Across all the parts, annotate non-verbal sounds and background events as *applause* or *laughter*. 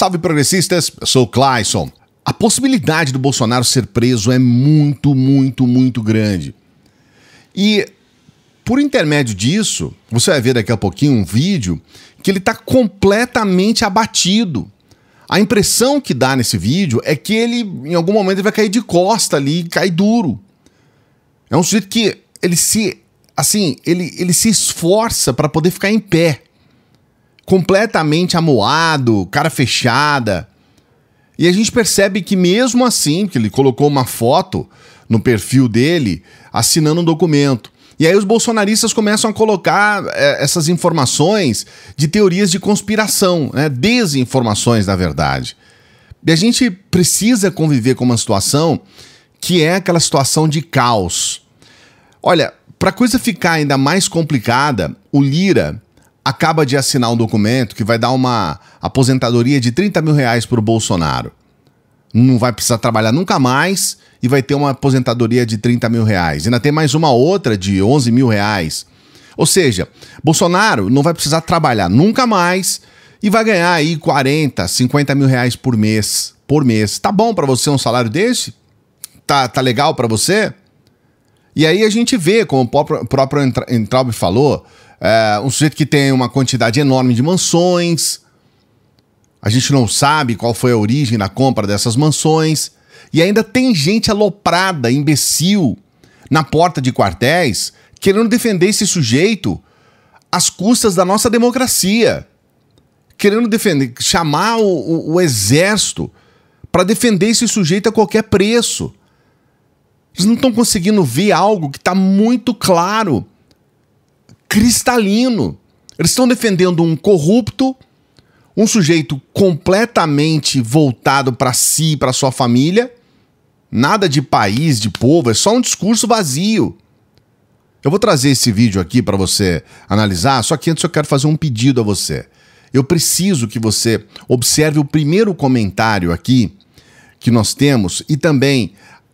Salve progressistas, eu sou o Clayson. A possibilidade do Bolsonaro ser preso é muito, muito, muito grande. E por intermédio disso, você vai ver daqui a pouquinho um vídeo que ele está completamente abatido. A impressão que dá nesse vídeo é que ele, em algum momento, ele vai cair de costa ali, cai duro. É um sujeito que ele se, assim, ele, ele se esforça para poder ficar em pé completamente amoado, cara fechada. E a gente percebe que mesmo assim, que ele colocou uma foto no perfil dele assinando um documento. E aí os bolsonaristas começam a colocar é, essas informações de teorias de conspiração, né? desinformações, da verdade. E a gente precisa conviver com uma situação que é aquela situação de caos. Olha, para a coisa ficar ainda mais complicada, o Lira acaba de assinar um documento que vai dar uma aposentadoria de 30 mil reais para o Bolsonaro. Não vai precisar trabalhar nunca mais e vai ter uma aposentadoria de 30 mil reais. Ainda tem mais uma outra de 11 mil reais. Ou seja, Bolsonaro não vai precisar trabalhar nunca mais e vai ganhar aí 40, 50 mil reais por mês. Por mês. Tá bom para você um salário desse? Tá, tá legal para você? E aí a gente vê, como o próprio, próprio Entraub falou, é, um sujeito que tem uma quantidade enorme de mansões. A gente não sabe qual foi a origem da compra dessas mansões. E ainda tem gente aloprada, imbecil, na porta de quartéis, querendo defender esse sujeito às custas da nossa democracia. Querendo defender, chamar o, o, o exército para defender esse sujeito a qualquer preço. Eles não estão conseguindo ver algo que está muito claro, cristalino. Eles estão defendendo um corrupto, um sujeito completamente voltado para si, para sua família. Nada de país, de povo, é só um discurso vazio. Eu vou trazer esse vídeo aqui para você analisar, só que antes eu quero fazer um pedido a você. Eu preciso que você observe o primeiro comentário aqui que nós temos e também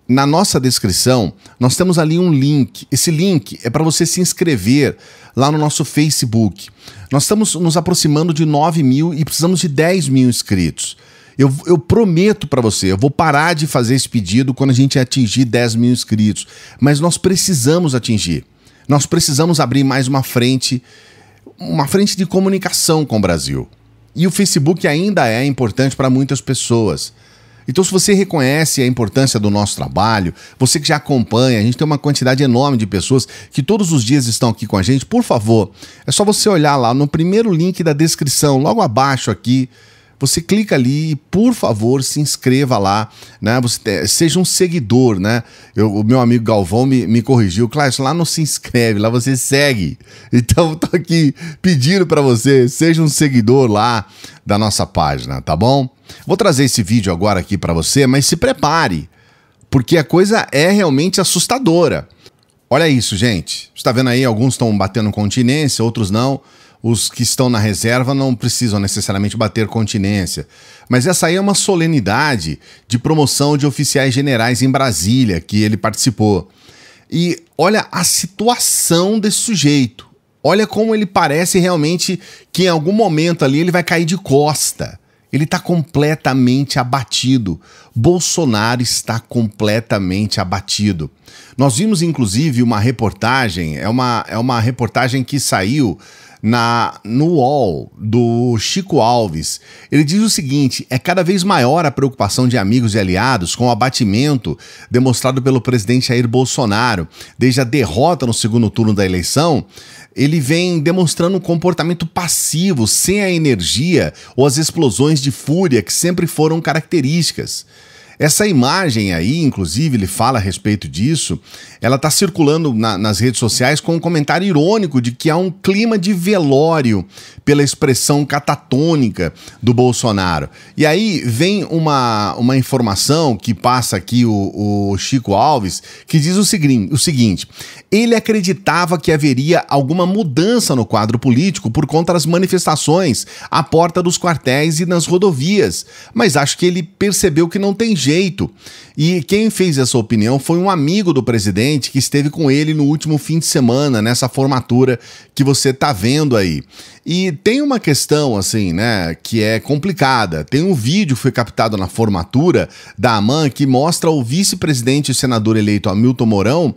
na nossa descrição, nós temos ali um link. Esse link é para você se inscrever lá no nosso Facebook. Nós estamos nos aproximando de 9 mil e precisamos de 10 mil inscritos. Eu, eu prometo para você, eu vou parar de fazer esse pedido quando a gente atingir 10 mil inscritos. Mas nós precisamos atingir. Nós precisamos abrir mais uma frente, uma frente de comunicação com o Brasil. E o Facebook ainda é importante para muitas pessoas. Então, se você reconhece a importância do nosso trabalho, você que já acompanha, a gente tem uma quantidade enorme de pessoas que todos os dias estão aqui com a gente, por favor, é só você olhar lá no primeiro link da descrição, logo abaixo aqui. Você clica ali e, por favor, se inscreva lá, né? Você seja um seguidor, né? Eu, o meu amigo Galvão me, me corrigiu, claro, lá não se inscreve, lá você segue. Então, estou *laughs* aqui pedindo para você, seja um seguidor lá da nossa página, tá bom? Vou trazer esse vídeo agora aqui para você, mas se prepare, porque a coisa é realmente assustadora. Olha isso, gente. Está vendo aí? Alguns estão batendo continência, outros não. Os que estão na reserva não precisam necessariamente bater continência. Mas essa aí é uma solenidade de promoção de oficiais generais em Brasília que ele participou. E olha a situação desse sujeito. Olha como ele parece realmente que em algum momento ali ele vai cair de costa. Ele está completamente abatido. Bolsonaro está completamente abatido. Nós vimos, inclusive, uma reportagem, é uma, é uma reportagem que saiu na no UOL do Chico Alves. Ele diz o seguinte: é cada vez maior a preocupação de amigos e aliados com o abatimento demonstrado pelo presidente Jair Bolsonaro. Desde a derrota no segundo turno da eleição, ele vem demonstrando um comportamento passivo, sem a energia ou as explosões de fúria que sempre foram características. Essa imagem aí, inclusive, ele fala a respeito disso, ela está circulando na, nas redes sociais com um comentário irônico de que há um clima de velório pela expressão catatônica do Bolsonaro. E aí vem uma, uma informação que passa aqui o, o Chico Alves, que diz o, segui o seguinte: ele acreditava que haveria alguma mudança no quadro político por conta das manifestações à porta dos quartéis e nas rodovias, mas acho que ele percebeu que não tem jeito jeito. E quem fez essa opinião foi um amigo do presidente que esteve com ele no último fim de semana, nessa formatura que você está vendo aí. E tem uma questão, assim, né, que é complicada. Tem um vídeo que foi captado na formatura da AMAN que mostra o vice-presidente e senador eleito Hamilton Mourão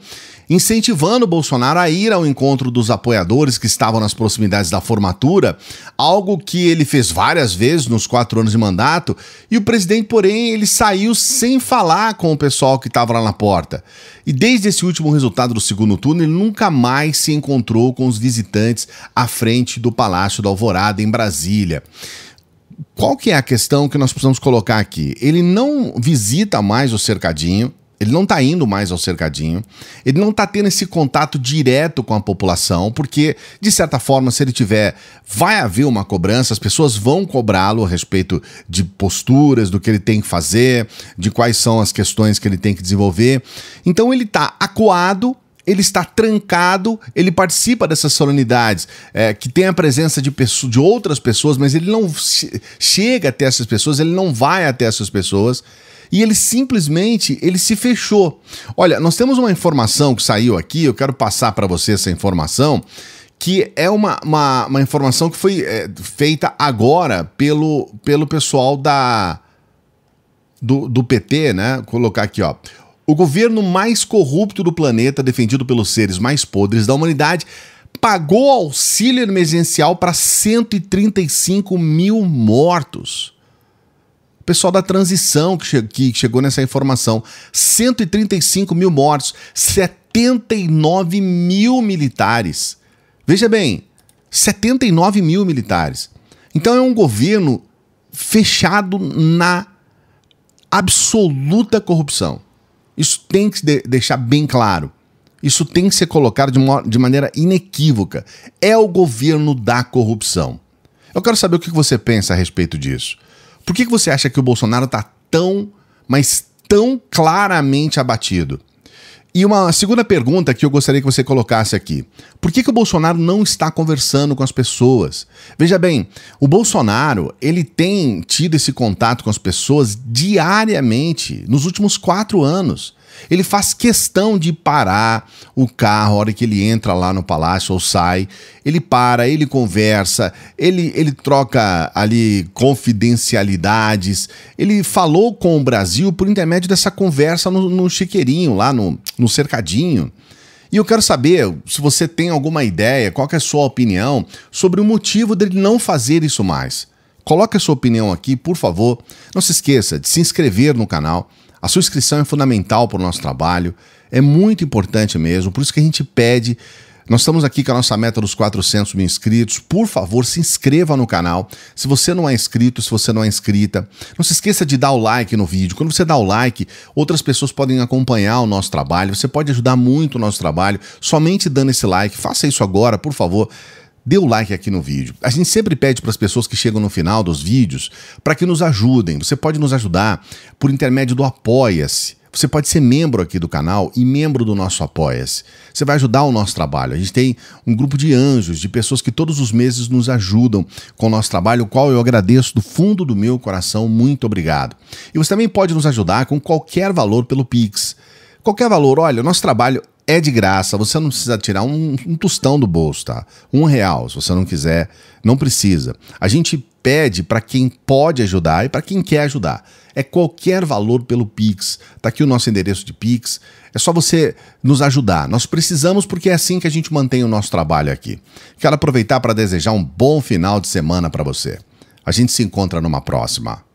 incentivando Bolsonaro a ir ao encontro dos apoiadores que estavam nas proximidades da formatura, algo que ele fez várias vezes nos quatro anos de mandato, e o presidente, porém, ele saiu sem falar com o pessoal que estava lá na porta. E desde esse último resultado do segundo turno, ele nunca mais se encontrou com os visitantes à frente do palácio. Palácio da Alvorada, em Brasília. Qual que é a questão que nós precisamos colocar aqui? Ele não visita mais o cercadinho, ele não está indo mais ao cercadinho, ele não está tendo esse contato direto com a população, porque, de certa forma, se ele tiver, vai haver uma cobrança, as pessoas vão cobrá-lo a respeito de posturas, do que ele tem que fazer, de quais são as questões que ele tem que desenvolver. Então, ele está acuado ele está trancado, ele participa dessas solenidades é, que tem a presença de, pessoas, de outras pessoas, mas ele não chega até essas pessoas, ele não vai até essas pessoas e ele simplesmente ele se fechou. Olha, nós temos uma informação que saiu aqui, eu quero passar para você essa informação, que é uma, uma, uma informação que foi é, feita agora pelo, pelo pessoal da do, do PT, né? Vou colocar aqui, ó. O governo mais corrupto do planeta, defendido pelos seres mais podres da humanidade, pagou auxílio emergencial para 135 mil mortos. O pessoal da transição que, che que chegou nessa informação: 135 mil mortos, 79 mil militares. Veja bem, 79 mil militares. Então é um governo fechado na absoluta corrupção. Isso tem que deixar bem claro. Isso tem que ser colocado de, uma, de maneira inequívoca. É o governo da corrupção. Eu quero saber o que você pensa a respeito disso. Por que você acha que o Bolsonaro está tão, mas tão claramente abatido? E uma segunda pergunta que eu gostaria que você colocasse aqui. Por que, que o Bolsonaro não está conversando com as pessoas? Veja bem, o Bolsonaro ele tem tido esse contato com as pessoas diariamente nos últimos quatro anos. Ele faz questão de parar o carro a hora que ele entra lá no palácio ou sai. Ele para, ele conversa, ele, ele troca ali confidencialidades. Ele falou com o Brasil por intermédio dessa conversa no, no chiqueirinho, lá no, no cercadinho. E eu quero saber se você tem alguma ideia, qual é a sua opinião sobre o motivo dele não fazer isso mais. Coloque a sua opinião aqui, por favor. Não se esqueça de se inscrever no canal a sua inscrição é fundamental para o nosso trabalho, é muito importante mesmo, por isso que a gente pede. Nós estamos aqui com a nossa meta dos 400 mil inscritos. Por favor, se inscreva no canal. Se você não é inscrito, se você não é inscrita, não se esqueça de dar o like no vídeo. Quando você dá o like, outras pessoas podem acompanhar o nosso trabalho. Você pode ajudar muito o nosso trabalho somente dando esse like. Faça isso agora, por favor dê o like aqui no vídeo. A gente sempre pede para as pessoas que chegam no final dos vídeos para que nos ajudem. Você pode nos ajudar por intermédio do Apoia-se. Você pode ser membro aqui do canal e membro do nosso Apoia-se. Você vai ajudar o nosso trabalho. A gente tem um grupo de anjos, de pessoas que todos os meses nos ajudam com o nosso trabalho, o qual eu agradeço do fundo do meu coração. Muito obrigado. E você também pode nos ajudar com qualquer valor pelo Pix. Qualquer valor, olha, o nosso trabalho é de graça, você não precisa tirar um, um, tostão do bolso, tá? Um real, se você não quiser, não precisa. A gente pede para quem pode ajudar e para quem quer ajudar. É qualquer valor pelo Pix. Tá aqui o nosso endereço de Pix. É só você nos ajudar. Nós precisamos porque é assim que a gente mantém o nosso trabalho aqui. Quero aproveitar para desejar um bom final de semana para você. A gente se encontra numa próxima.